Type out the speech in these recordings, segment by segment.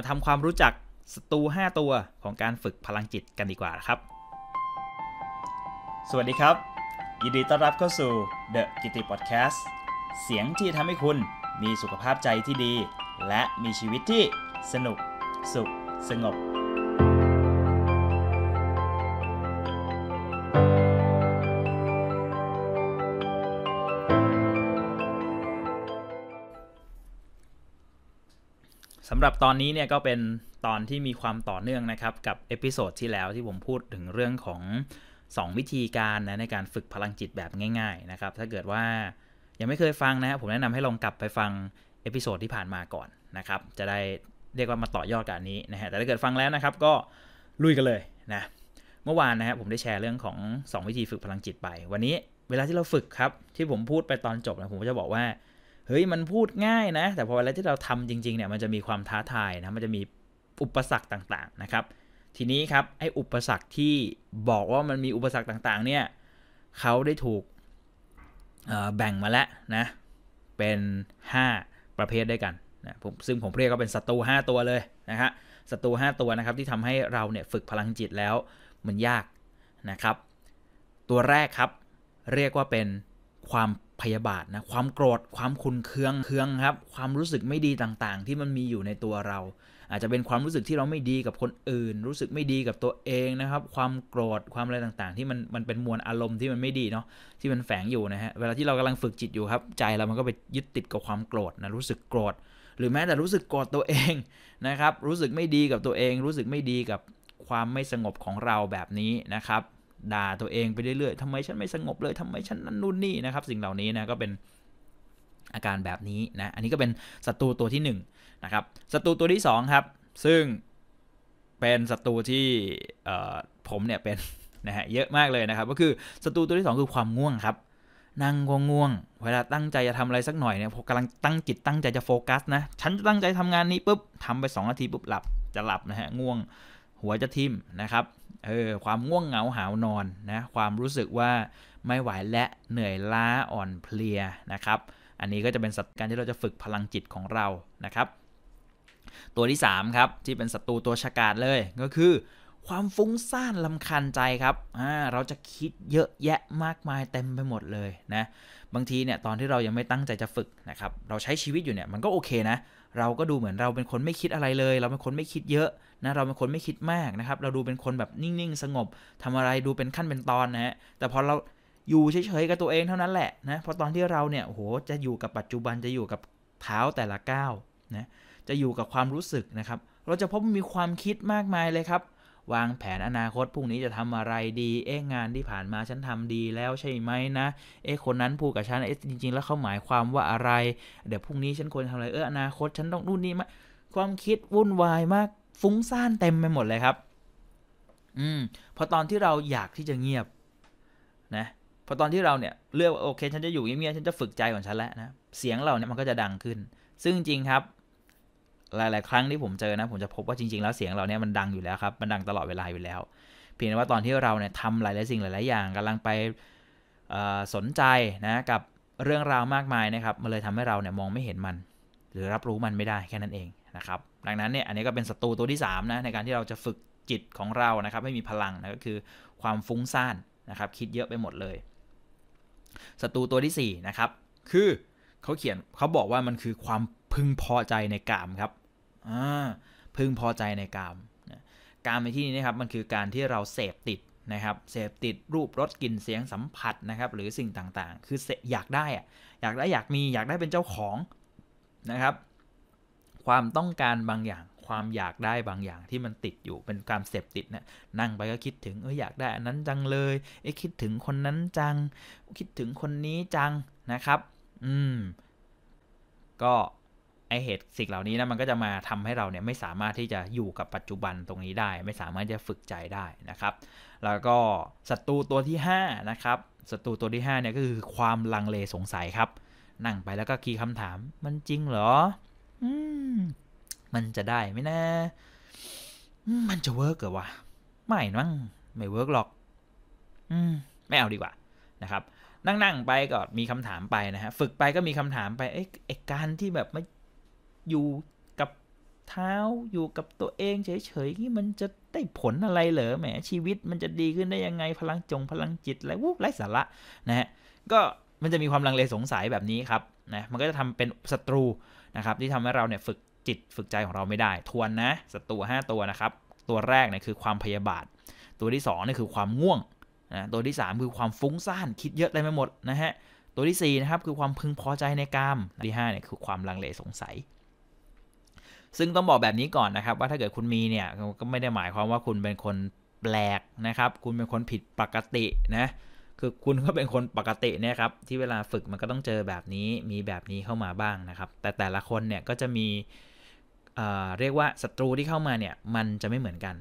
มาทำความรู้จักศัตรู5ตัวของการฝึกพลังจิตกันดีกว่าครับ สวัสดีครับ ยินดีต้อนรับเข้าสู่ The กิติพอดแคสต์ เสียงที่ทำให้คุณมีสุขภาพใจที่ดี และมีชีวิตที่สนุก สุข สงบสำหรับตอนนี้เนี่ยก็เป็นตอนที่มีความต่อเนื่องนะครับกับเอพิโซดที่แล้วที่ผมพูดถึงเรื่องของ 2 วิธีการนะในการฝึกพลังจิตแบบง่ายๆนะครับถ้าเกิดว่ายังไม่เคยฟังนะผมแนะนำให้ลองกลับไปฟังเอพิโซดที่ผ่านมาก่อนนะครับจะได้เรียกว่ามาต่อยอดกับนนี้นะฮะแต่ถ้าเกิดฟังแล้วนะครับก็ลุยกันเลยนะเมื่อวานนะครับผมได้แชร์เรื่องของ 2 วิธีฝึกพลังจิตไป วันนี้เวลาที่เราฝึกครับที่ผมพูดไปตอนจบนะผมก็จะบอกว่าเฮ้ยมันพูดง่ายนะแต่พอเวลาที่เราทำจริงๆเนี่ยมันจะมีความท้าทายนะมันจะมีอุปสรรคต่าง ๆ นะครับ ทีนี้ครับไอ้อุปสรรคที่บอกว่ามันมีอุปสรรคต่างๆเนี่ยเขาได้ถูกแบ่งมาแล้วนะเป็น 5 ประเภทด้วยกันนะผมซึ่งผมเรียกก็เป็นศัตรู5ตัวเลยนะฮะศัตรู5 ตัวนะครับ ที่ทำให้เราเนี่ยฝึกพลังจิตแล้วมันยากนะครับตัวแรกครับเรียกว่าเป็นความพยาบาทนะความโกรธความคุนเคืองเคืองครับ ความรู้สึกไม่ดีต่างๆ ที่มันมีอยู่ในตัวเรา อาจจะเป็นความรู้สึกที่เราไม่ดีกับคนอื่น รู้สึกไม่ดีกับตัวเองนะครับ ความโกรธความอะไรต่างๆ ที่มันมันเป็นมวลอารมณ์ที่มันไม่ดีเนาะที่มันแฝงอยู่นะฮะเวลาที่เรากำลังฝึกจิตอยู่ครับ ใจเรามันก็ไปยึดติดกับความโกรธนะรู้สึกโกรธหรือแม้แต่รู้สึกโกรธตัวเองนะครับ รู้สึกไม่ดีกับตัวเอง รู้สึกไม่ดีกับความไม่สงบของเราแบบนี้นะครับด่าตัวเองไปเรื่อยๆทำไมฉันไม่สงบเลยทำไมฉันนั่นนู่นนี่นะครับ สิ่งเหล่านี้นะ ก็เป็นอาการแบบนี้นะ อันนี้ก็เป็นศัตรูตัวที่1นนะครับ ศัตรูตัวที่ 2 ครับ ซึ่งเป็นศัตรูที่ผมเนี่ยเป็นนะฮะ เยอะมากเลยนะครับ ก็คือศัตรูตัวที่ 2 คือความง่วงครับ นั่งก็ง่วง เวลาตั้งใจจะทำอะไรสักหน่อยเนี่ยกำลังตั้งจิตตั้งใจจะโฟกัสนะ ฉันจะตั้งใจทำงานนี้ปุ๊บทำไป2นาทีปุ๊บหลับ จะหลับนะฮะ ง่วง หัวจะทิ่มนะครับเออความง่วงเหงาหาวนอนนะความรู้สึกว่าไม่ไหวและเหนื่อยล้าอ่อนเพลียนะครับอันนี้ก็จะเป็นสัตว์การที่เราจะฝึกพลังจิตของเรานะครับ ตัวที่3ครับที่เป็นศัตรูตัวฉกาจเลยก็คือ ความฟุ้งซ่านลำคันใจครับอ่าเราจะคิดเยอะแยะมากมายเต็มไปหมดเลยนะบางทีเนี่ยตอนที่เรายังไม่ตั้งใจจะฝึกนะครับเราใช้ชีวิตอยู่เนี่ยมันก็โอเคนะเราก็ดูเหมือนเราเป็นคนไม่คิดอะไรเลย เราเป็นคนไม่คิดเยอะนะ เราเป็นคนไม่คิดมากนะครับ เราดูเป็นคนแบบนิ่งๆ สงบทำอะไรดูเป็นขั้นเป็นตอนนะฮะ แต่พอเราอยู่เฉยๆกับตัวเองเท่านั้นแหละนะพอตอนที่เราเนี่ยโห จะอยู่กับปัจจุบันจะอยู่กับเท้าแต่ละก้าวนะ จะอยู่กับความรู้สึกนะครับ เราจะพบมีความคิดมากมายเลยครับวางแผนอนาคตพรุ่งนี้จะทำอะไรดีเอ๊ะงานที่ผ่านมาฉันทำดีแล้วใช่ไหมนะเอ๊ะคนนั้นพูดกับฉันเอ๊ะจริง ๆ แล้วเขาหมายความว่าอะไร เดี๋ยวพรุ่งนี้ฉันควรทำอะไร เอออนาคตฉันต้องนู่นนี่มาความคิดวุ่นวายมากฟุ้งซ่านเต็มไปหมดเลยครับ อืมพอตอนที่เราอยากที่จะเงียบนะพอตอนที่เราเนี่ยเลือกโอเค ฉันจะอยู่เงียบๆฉันจะฝึกใจของฉันแล้วนะเสียงเราเนี่ยมันก็จะดังขึ้น ซึ่งจริงครับหลาย ๆ ครั้งที่ผมเจอนะผมจะพบว่าจริง ๆ แล้วเสียงเราเนี่ยมันดังอยู่แล้วครับมันดังตลอดเวลาอยู่แล้วเพียงแต่ว่าตอนที่เราเนี่ยทำหลาย ๆ สิ่งหลาย ๆ อย่าง กำลังไปสนใจนะกับเรื่องราวมากมายนะครับมันเลยทำให้เราเนี่ยมองไม่เห็นมัน หรือรับรู้มันไม่ได้แค่นั้นเองนะครับดังนั้นเนี่ยอันนี้ก็เป็นศัตรูตัวที่3นะในการที่เราจะฝึกจิตของเรานะครับให้มีพลังนะก็คือความฟุ้งซ่านนะครับคิดเยอะไปหมดเลยศัตรูตัวที่4นะครับคือเขาเขียนเขาบอกว่ามันคือความพึงพอใจในกามครับอ่าพึงพอใจในกามนะกามในที่นี้นะครับมันคือการที่เราเสพติดนะครับ เสพติดรูปรสกลิ่นเสียงสัมผัสนะครับ หรือสิ่งต่างๆ คืออยากได้อะอยากได้อยากมี อยากได้เป็นเจ้าของนะครับ ความต้องการบางอย่างความอยากได้บางอย่างที่มันติดอยู่เป็นการเสพติดนะนั่งไปก็คิดถึงเอออยากได้อันนั้นจังเลยเอ๊ะคิดถึงคนนั้นจัง คิดถึงคนนี้จังนะครับ อืม ก็ไอเหตุสิ่งเหล่านี้นะมันก็จะมา ทำ ให้เราเนี่ย ไม่สามารถที่จะอยู่กับปัจจุบันตรงนี้ได้ ไม่สามารถจะฝึกใจได้นะครับ แล้วก็ศัตรูตัวที่5นะครับศัตรูตัวที่5เนี่ย ก็คือ ความลังเล สงสัยครับ นั่งไปแล้วก็คีย์คำถามมันจริงเหรอ อืม มันจะได้ไหมนะมันจะเวิร์กเหรอวะไม่นั่งไม่เวิร์กหรอกอืมไม่เอาดีกว่านะครับ นั่งๆไปก็มีคำถามไปนะฮะฝึกไปก็มีคำถามไปไอะการที่แบบไม่อยู่กับเท้าอยู่กับตัวเองเฉยๆนี่มันจะได้ผลอะไรเหรอแหมชีวิตมันจะดีขึ้นได้ยังไงพลังจงพลังจิตอะไรวุ้ไร้สาระนะฮะก็มันจะมีความลังเลสงสัยแบบนี้ครับนะมันก็จะทำเป็นศัตรูนะครับที่ทำให้เราเนี่ยฝึกจิตฝึกใจของเราไม่ได้ ทวนนะศัตรู5ตัวนะครับ ตัวแรกเนี่ยคือความพยาบาทตัวที่2เนี่ยคือความง่วงนะตัวที่ 3 คือความฟุ้งซ่านคิดเยอะได้ไม่หมดนะฮะตัวที่4นะครับคือความพึงพอใจในกามที่5เนี่ยคือความลังเลสงสัยซึ่งต้องบอกแบบนี้ก่อนนะครับว่าถ้าเกิดคุณมีเนี่ยก็ไม่ได้หมายความว่าคุณเป็นคนแปลกนะครับคุณเป็นคนผิดปกตินะ คือคุณก็เป็นคนปกตินะครับที่เวลาฝึกมันก็ต้องเจอแบบนี้มีแบบนี้เข้ามาบ้างนะครับแต่แต่ละคนเนี่ยก็จะมีเเรียกว่าศัตรูที่เข้ามาเนี่ยมันจะไม่เหมือนกัน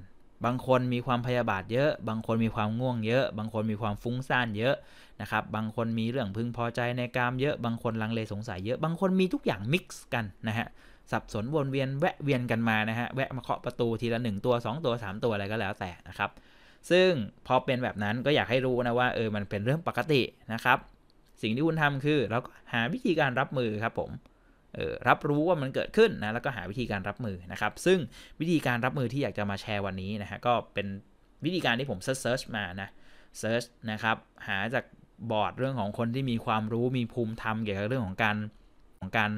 บางคนมีความพยาบาทเยอะ บางคนมีความง่วงเยอะ บางคนมีความฟุ้งซ่านเยอะนะครับ บางคนมีเรื่องพึงพอใจในกามเยอะบางคนลังเลสงสัยเยอะ บางคนมีทุกอย่างมิกซ์กันนะฮะสับสนวนเวียน แวะเวียนกันมานะฮะแวะมาเคาะประตูที ละ1ตัว 2 ตัว3ตัว อะไร ก็แล้วแต่นะครับ ซึ่ง พอ เป็นแบบนั้นก็อยากให้รู้ นะ ว่า เออ มันเป็นเรื่องปกตินะครับ สิ่งที่คุณทำคือเราก็หาวิธีการรับมือ ครับ ผมออรับรู้ว่ามันเกิดขึ้นนะแล้วก็หาวิธีการรับมือนะครับ ซึ่งวิธีการรับมือที่อยากจะมาแชร์วันนี้นะฮะก็เป็นวิธีการที่ผมเซิร์ชมานะเซิร์ชนะครับหาจากบอร์ดเรื่องของคนที่มีความรู้มีภูมิธรรมเกี่ยวกับเรื่องของการของการ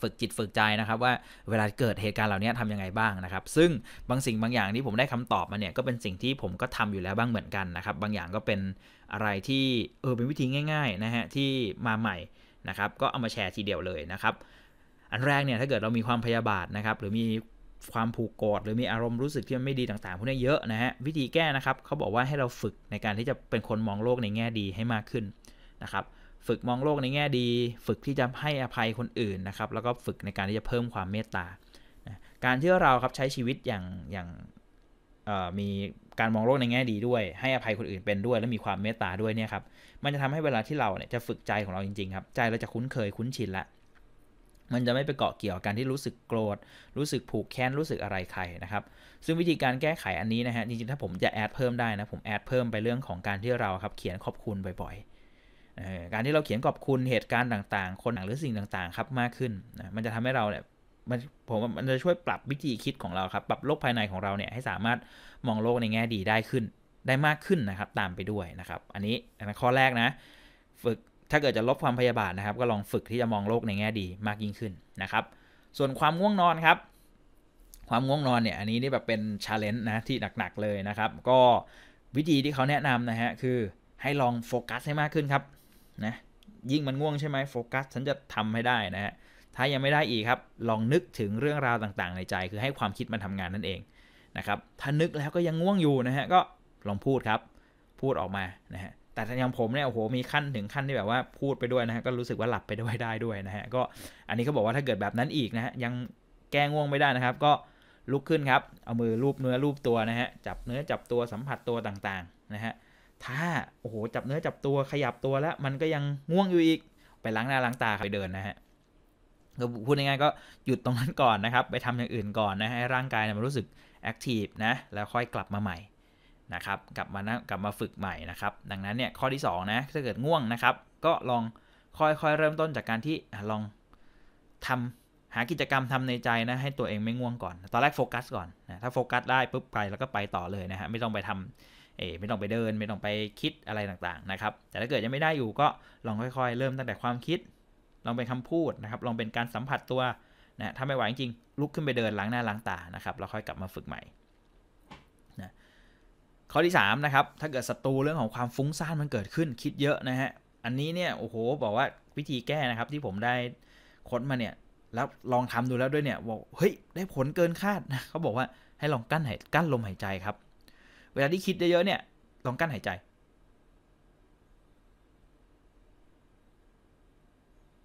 ฝึกจิตฝึกใจนะครับ ว่าเวลาเกิดเหตุการณ์เหล่านี้ทำยังไงบ้างนะครับ ซึ่งบางสิ่งบางอย่างที่ผมได้คำตอบมาเนี่ย ก็เป็นสิ่งที่ผมก็ทำอยู่แล้วบ้างเหมือนกันนะครับ บางอย่างก็เป็นอะไรที่เออเป็นวิธีง่ายๆนะฮะที่มาใหม่นะครับ ก็เอามาแชร์ทีเดียวเลยนะครับ อันแรกเนี่ยถ้าเกิดเรามีความพยาบาทนะครับ หรือมีความผูกกรดหรือมีอารมณ์รู้สึกที่มันไม่ดีต่างๆพวกนี้เยอะนะฮะวิธีแก้นะครับเขาบอกว่าให้เราฝึกในการที่จะเป็นคนมองโลกในแง่ดีให้มากขึ้นนะครับฝึกมองโลกในแง่ดี ฝึกที่จะให้อภัยคนอื่นนะครับแล้วก็ฝึกในการที่จะเพิ่มความเมตตาการที่เราครับใช้ชีวิตอย่างอย่าง มีการมองโลกในแง่ดีด้วยให้อภัยคนอื่นเป็นด้วยและมีความเมตตาด้วยเนี่ยครับมันจะทำให้เวลาที่เราเนี่ยจะฝึกใจของเราจริงๆครับ ใจเราจะคุ้นเคยคุ้นชินละมันจะไม่ไปเกาะเกี่ยวกันที่รู้สึกโกรธรู้สึกผูกแค้นรู้สึกอะไรใครนะครับซึ่งวิธีการแก้ไขอันนี้นะฮะจริงๆถ้าผมจะแอดเพิ่มได้นะผมแอดเพิ่มไปเรื่องของการที่เราครับเขียนขอบคุณบ่อยๆการที่เราเขียนขอบคุณเหตุการณ์ต่าง ๆ คนหรือสิ่งต่างๆ ครับมากขึ้นนะมันจะทำให้เราเนี่ยมันผมมันจะช่วยปรับวิธีคิดของเราครับปรับโลกภายในของเราเนี่ย ให้สามารถมองโลกในแง่ดีได้ขึ้นได้มากขึ้นนะครับ ตามไปด้วยนะครับ อันนี้ข้อแรกนะ ฝึกถ้าเกิดจะลบความพยาบาทนะครับ ก็ลองฝึกที่จะมองโลกในแง่ดีมากยิ่งขึ้นนะครับ ส่วนความง่วงนอนครับ ความง่วงนอนเนี่ย อันนี้นี่แบบเป็นชาเลนจ์นะที่หนักๆเลยนะครับ ก็วิธีที่เขาแนะนำนะฮะคือให้ลองโฟกัส ให้มากขึ้นครับนะยิ่งมันง่วงใช่ไหมโฟกัสฉันจะทำให้ได้นะฮะถ้ายังไม่ได้อีกครับ ลองนึกถึงเรื่องราวต่างๆ ในใจ คือให้ความคิดมันทำงานนั่นเองนะครับ ถ้านึกแล้วก็ยังง่วงอยู่นะฮะก็ลองพูดครับพูดออกมานะฮะแต่ทางผมเนี่ยโอ้โห มีขั้นถึงขั้นที่แบบว่าพูดไปด้วยนะฮะก็รู้สึกว่าหลับไปด้วยได้ด้วยนะฮะก็อันนี้เขาบอกว่าถ้าเกิดแบบนั้นอีกนะฮะยังแก้ง่วงไม่ได้นะครับ ก็ลุกขึ้นครับ เอามือรูปเนื้อรูปตัวนะฮะจับเนื้อจับตัวสัมผัสตัวต่างๆ นะฮะถ้าโอ้โหจับเนื้อจับตัวขยับตัวแล้ว มันก็ยังง่วงอยู่อีกไปล้างหน้าล้างตาไปเดินนะฮะก็พูดง่ายๆ ก็หยุดตรงนั้นก่อนนะครับ ไปทำอย่างอื่นก่อนนะให้ร่างกายมันรู้สึกแอคทีฟนะแล้วค่อยกลับมาใหม่นะครับกลับมานะกลับมาฝึกใหม่นะครับ ดังนั้นเนี่ยข้อที่2นะถ้าเกิดง่วงนะครับก็ลองค่อยๆเริ่มต้นจากการที่ลองทำหากิจกรรมทำในใจนะให้ตัวเองไม่ง่วงก่อน ตอนแรกโฟกัสก่อนนะถ้าโฟกัสได้ปุ๊บไปแล้วก็ไปต่อเลยนะฮะไม่ต้องไปทำเอไม่ต้องไปเดินไม่ต้องไปคิดอะไรต่างๆนะครับแต่ถ้าเกิดยังไม่ได้อยู่ก็ลองค่อย ๆ เริ่มตั้งแต่ความคิด ลองเป็นคำพูดนะครับ ลองเป็นการสัมผัสตัวนะถ้าไม่ไหวจริง ลุกขึ้นไปเดินล้างหน้าล้างตานะครับแล้วค่อยกลับมาฝึกใหม่นะข้อที่3นะครับถ้าเกิดศัตรูเรื่องของความฟุ้งซ่านมันเกิดขึ้นคิดเยอะนะฮะอันนี้เนี่ยโอ้โห บอกว่าวิธีแก้นะครับที่ผมได้ค้นมาเนี่ยแล้วลองทำดูแล้วด้วยเนี่ยบอกเฮ้ยได้ผลเกินคาดนะเขาบอกว่าให้ลองกั้นหายกั้นลมหายใจครับเวลาที่คิดเยอะๆเนี่ย ลองกั้นหายใจ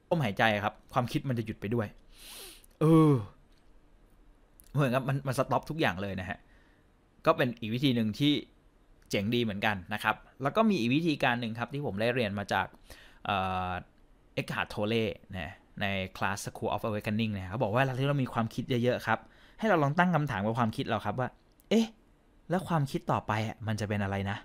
อมหายใจครับ ความคิดมันจะหยุดไปด้วย เออเหมือนกับมันมันสต็อปทุกอย่างเลยนะฮะ ก็เป็นอีกวิธีหนึ่งที่เจ๋งดีเหมือนกันนะครับ แล้วก็มีอีกวิธีการหนึ่งครับ ที่ผมได้เรียนมาจากเอ็กฮาร์โทเล่นะในคลาส School of Awakening นะเขาบอกว่าเวลาที่เรามีความคิดเยอะ ๆ ครับ ให้เราลองตั้งคำถามกับความคิดเราครับว่า เอ๊ะแล้วความคิดต่อไปมันจะเป็นอะไรนะ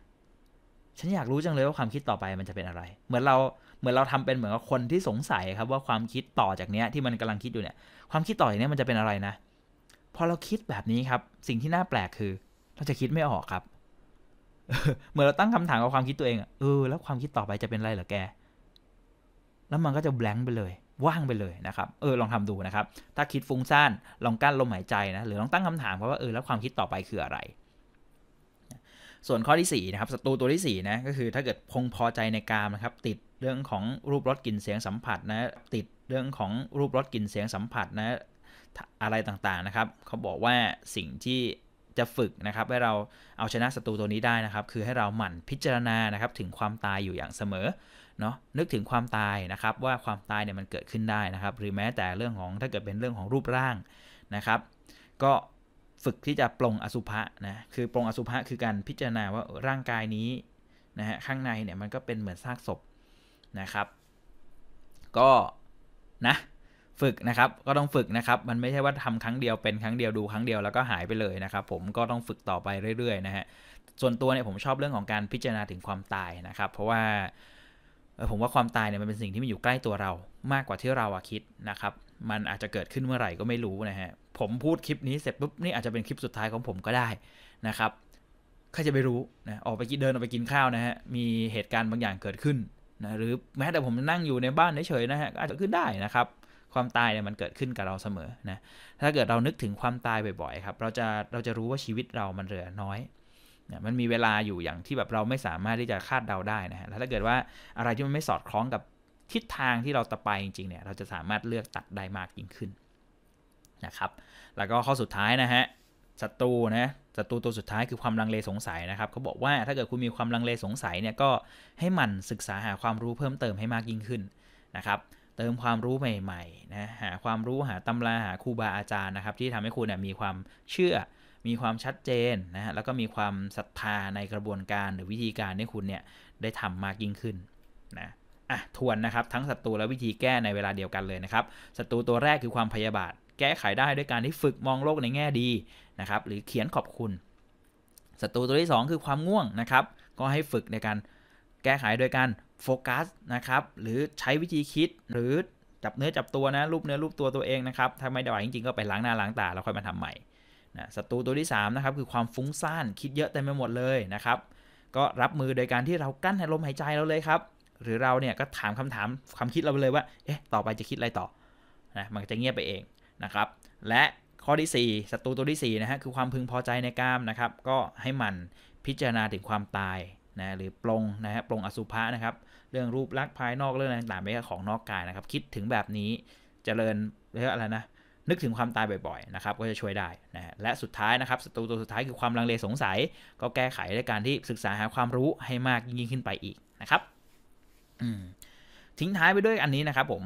ฉันอยากรู้จังเลยว่าความคิดต่อไปมันจะเป็นอะไร เหมือนเราเหมือนเราทำเป็นเหมือนกับคนที่สงสัยครับ ว่าความคิดต่อจากเนี้ย ที่มันกำลังคิดอยู่เนี่ย ความคิดต่อ่างเนี้ยมันจะเป็นอะไรนะ พอเราคิดแบบนี้ครับ สิ่งที่น่าแปลกคือ เราจะคิดไม่ออกครับ เหมือนเราตั้งคำถามกับความคิดตัวเองเออแล้วความคิดต่อไปจะเป็นอะไรเหรอแก แล้วมันก็จะแบงค์ไปเลย ว่างไปเลยนะครับเออลองทำดูนะครับถ้าคิดฟุ้งซ่านลองกั้นลมหายใจนะหรือลองตั้งคำถามรว่าเออแล้วความคิดต่อไปคืออะไรส่วนข้อที่ 4 นะครับศัตรูตัวที่4นะก็คือ ถ้าเกิดพงพอใจในกามนะครับติดเรื่องของรูปรสกลิ่นเสียงสัมผัสนะติดเรื่องของรูปรสกลิ่นเสียงสัมผัสนะอะไรต่างๆนะครับ เขาบอกว่าสิ่งที่จะฝึกนะครับ ให้เราเอาชนะศัตรูตัวนี้ได้นะครับ คือให้เราหมั่นพิจารณานะครับ ถึงความตายอยู่อย่างเสมอเนาะนึกถึงความตายนะครับ ว่าความตายเนี่ยมันเกิดขึ้นได้นะครับ หรือแม้แต่เรื่องของถ้าเกิดเป็นเรื่องของรูปร่างนะครับ ก็ฝึกที่จะปรงอสุภะนะ คือปรงอสุภะคือการพิจารณาว่าร่างกายนี้ นะฮะข้างในเนี่ยมันก็เป็นเหมือน ซากศพนะครับ ก็นะฝึกนะครับก็ต้องฝึกนะครับมัน ไม่ใช่ว่าทำครั้งเดียวเป็นครั้งเดียวดูครั้ง เดียวแล้วก็หายไปเลยนะครับ ผมก็ต้องฝึกต่อไปเรื่อย ๆ นะฮะส่วนตัวเนี่ยผมชอบเรื่องของการพิจารณาถึงความตายนะครับ เพราะว่าผมว่าความตายเนี่ยมันเป็นสิ่งที่มันอยู่ใกล้ตัวเรามากกว่าที่เราคิดนะครับ มันอาจจะเกิดขึ้นเมื่อไหร่ก็ไม่รู้นะฮะผมพูดคลิปนี้เสร็จปุ๊บนี่อาจจะเป็นคลิปสุดท้ายของผมก็ได้นะครับใครจะไปรู้นะออกไปกินเดินออกไปกินข้าวนะฮะมีเหตุการณ์บางอย่างเกิดขึ้นนะหรือแม้แต่ผมนั่งอยู่ในบ้านเฉยๆนะฮะก็อาจจะขึ้นได้นะครับความตายเนี่ยมันเกิดขึ้นกับเราเสมอนะถ้าเกิดเรานึกถึงความตายบ่อยๆครับเราจะเราจะรู้ว่าชีวิตเรามันเหลือน้อยนะมันมีเวลาอยู่อย่างที่แบบเราไม่สามารถที่จะคาดเดาได้นะฮะแล้วถ้าเกิดว่าอะไรที่มันไม่สอดคล้องกับทิศทางที่เราจะไปจริงๆเนี่ยเราจะสามารถเลือกตัดได้มากยิ่งขึ้นนะครับ แล้วก็ข้อสุดท้าย นะฮะ ศัตรูนะ ศัตรูตัวสุดท้ายคือความลังเลสงสัย นะครับเขาบอกว่าถ้าเกิด คุณมีความลังเลสงสัยเนี่ย ก็ให้มันศึกษาหาความรู้เพิ่มเติมให้มากยิ่งขึ้นนะครับ เติมความรู้ใหม่ๆนะ หาความรู้หาตำราหาครูบาอาจารย์นะครับ ที่ทำให้คุณมีความเชื่อ มีความชัดเจนนะฮะแล้วก็มีความศรัทธาในกระบวนการหรือวิธีการที่คุณเนี่ยได้ทำมากยิ่งขึ้นนะ อ่ะทวนนะครับทั้งศัตรูและวิธีแก้ในเวลาเดียวกันเลยนะครับ ศัตรูตัวแรกคือความพยาบาทแก้ไขได้ด้วยการที่ฝึกมองโลกในแง่ดีนะครับหรือเขียนขอบคุณศัตรูตัวที่ 2 คือความง่วงนะครับก็ให้ฝึกในการแก้ไขโดยการโฟกัสนะครับหรือใช้วิธีคิดหรือจับเนื้อจับตัวนะรูปเนื้อรูปตัวตัวเองนะครับถ้าไม่ได้ไหวจริงๆ ก็ไปล้างหน้าล้างตาแล้วค่อยมาทำใหม่นะศัตรูตัวที่3นะครับคือความฟุ้งซ่านคิดเยอะเต็ไมไปหมดเลยนะครับก็รับมือโดยการที่เรากั้นลมหายใจเราเลยครับหรือเราเนี่ยก็ถามคำถามความคิดเราไปเลยว่าเอ๊ะต่อไปจะคิดอะไรต่อนะมันจะเงียบไปเองนะครับและข้อที่4ศัตรู ตัวที่ 4 นะฮะคือความพึงพอใจในกาม นะครับ ก็ให้มันพิจารณาถึงความตายนะหรือปรงนะฮะปรงอสุภะนะครับ เรื่องรูปลักษณ์ภายนอกเรื่องต่างๆไม่ใช่ของนอกกาย นะครับ คิดถึงแบบนี้จเจริญเรียกอะไรนะ นึกถึงความตายบ่อยๆนะครับก็จะช่วยได้นะฮะและสุดท้ายนะครับศัตรูตัวสุดท้ายคือความลังเลสงสัย ก็แก้ไขด้วยการที่ศึกษาหาความรู้ให้มากยิ่งขึ้นไปอีกนะครับทิ้งท้ายไปด้วยอันนี้นะครับผม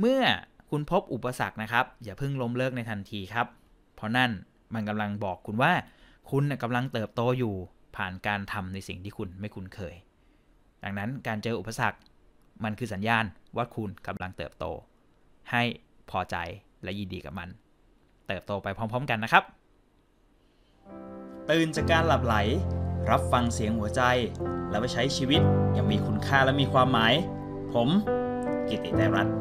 เมื่อคุณพบอุปสรรคนะครับอย่าเพิ่งล้มเลิกในทันทีครับ เพราะนั่นมันกำลังบอกคุณว่า คุณกำลังเติบโตอยู่ผ่านการทำในสิ่งที่คุณไม่คุ้นเคย ดังนั้นการเจออุปสรรคมันคือสัญญาณว่าคุณกำลังเติบโต ให้พอใจและยินดีกับมัน เติบโตไปพร้อมๆ กันนะครับ ตื่นจากการหลับไหล รับฟังเสียงหัวใจแล้วไปใช้ชีวิตอย่างมีคุณค่าและมีความหมาย ผมกิติไตรรัตน์